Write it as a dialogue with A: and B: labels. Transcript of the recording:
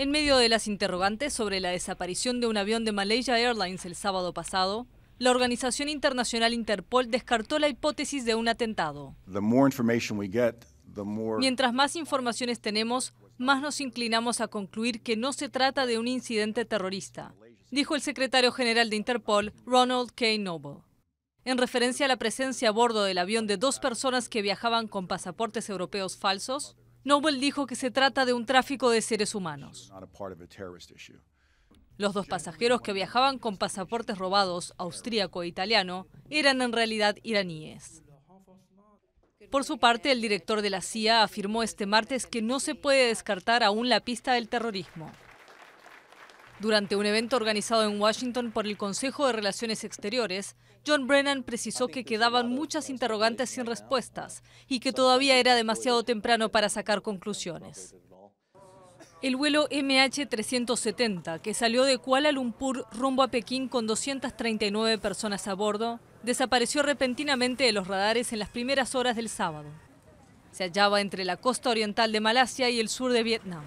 A: En medio de las interrogantes sobre la desaparición de un avión de Malaysia Airlines el sábado pasado, la organización internacional Interpol descartó la hipótesis de un atentado. Mientras más informaciones tenemos, más nos inclinamos a concluir que no se trata de un incidente terrorista, dijo el secretario general de Interpol, Ronald K. Noble. En referencia a la presencia a bordo del avión de dos personas que viajaban con pasaportes europeos falsos, Noble dijo que se trata de un tráfico de seres humanos. Los dos pasajeros que viajaban con pasaportes robados, austríaco e italiano, eran en realidad iraníes. Por su parte, el director de la CIA afirmó este martes que no se puede descartar aún la pista del terrorismo. Durante un evento organizado en Washington por el Consejo de Relaciones Exteriores, John Brennan precisó que quedaban muchas interrogantes sin respuestas y que todavía era demasiado temprano para sacar conclusiones. El vuelo MH370, que salió de Kuala Lumpur rumbo a Pekín con 239 personas a bordo, desapareció repentinamente de los radares en las primeras horas del sábado. Se hallaba entre la costa oriental de Malasia y el sur de Vietnam.